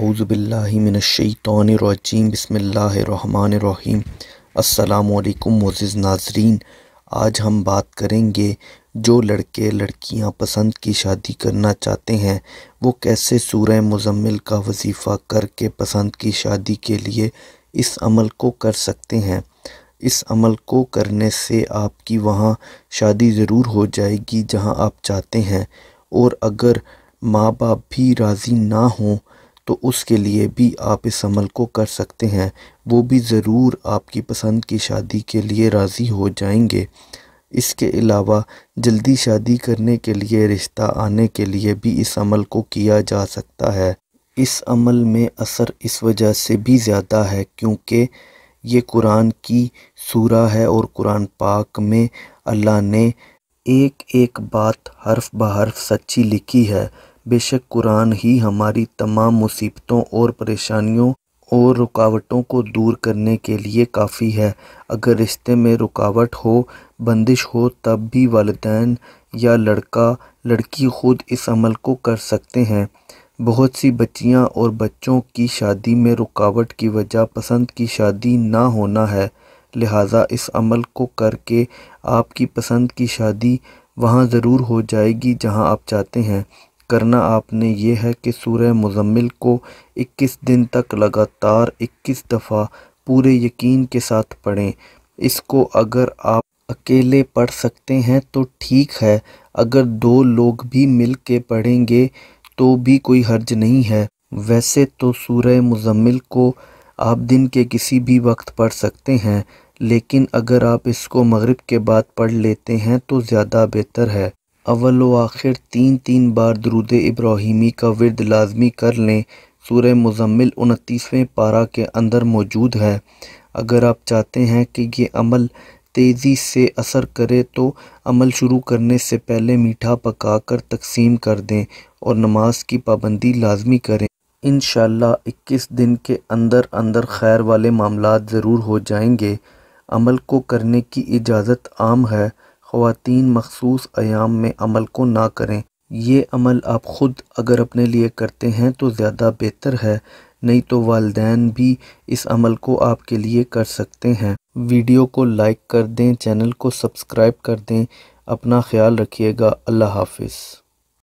अज़बिल्लिमिनशैतरजीम बसमीम अल्लाम मोज़ नाजरीन आज हम बात करेंगे जो लड़के लड़कियां पसंद की शादी करना चाहते हैं वो कैसे सूरह मजम्मिल का वजीफ़ा करके पसंद की शादी के लिए इस अमल को कर सकते हैं इस अमल को करने से आपकी वहाँ शादी ज़रूर हो जाएगी जहाँ आप चाहते हैं और अगर माँ बाप भी राज़ी ना हों तो उसके लिए भी आप इस अमल को कर सकते हैं वो भी ज़रूर आपकी पसंद की शादी के लिए राज़ी हो जाएंगे इसके अलावा जल्दी शादी करने के लिए रिश्ता आने के लिए भी इस अमल को किया जा सकता है इस अमल में असर इस वजह से भी ज़्यादा है क्योंकि ये कुरान की सूरा है और कुरान पाक में अल्लाह ने एक एक बात हर्फ ब हर्फ सच्ची लिखी है बेशक कुरान ही हमारी तमाम मुसीबतों और परेशानियों और रुकावटों को दूर करने के लिए काफ़ी है अगर रिश्ते में रुकावट हो बंदिश हो तब भी वालदेन या लड़का लड़की ख़ुद इस अमल को कर सकते हैं बहुत सी बच्चियां और बच्चों की शादी में रुकावट की वजह पसंद की शादी ना होना है लिहाजा इस अमल को करके आपकी पसंद की शादी वहाँ ज़रूर हो जाएगी जहाँ आप चाहते हैं करना आपने ये है कि सूर्य मुजम्मिल को 21 दिन तक लगातार 21 दफ़ा पूरे यकीन के साथ पढ़ें इसको अगर आप अकेले पढ़ सकते हैं तो ठीक है अगर दो लोग भी मिल के पढ़ेंगे तो भी कोई हर्ज नहीं है वैसे तो सूर्य मुजम्मिल को आप दिन के किसी भी वक्त पढ़ सकते हैं लेकिन अगर आप इसको मगरिब के बाद पढ़ लेते हैं तो ज़्यादा बेहतर है अव्वल व आखिर तीन तीन बार दरुद इब्राहिमी का विरद लाजमी कर लें सूर मुजम्मिल उनतीसवें पारा के अंदर मौजूद है अगर आप चाहते हैं कि ये अमल तेज़ी से असर करे तो अमल शुरू करने से पहले मीठा पका कर तकसीम कर दें और नमाज की पाबंदी लाजमी करें इन इक्कीस दिन के अंदर अंदर खैर वाले मामला ज़रूर हो जाएंगे अमल को करने की इजाज़त आम है खातन मखसूस आयाम में अमल को ना करें ये अमल आप ख़ुद अगर अपने लिए करते हैं तो ज़्यादा बेहतर है नहीं तो वालदेन भी इस अमल को आपके लिए कर सकते हैं वीडियो को लाइक कर दें चैनल को सब्सक्राइब कर दें अपना ख्याल रखिएगा अल्लाह हाफिज़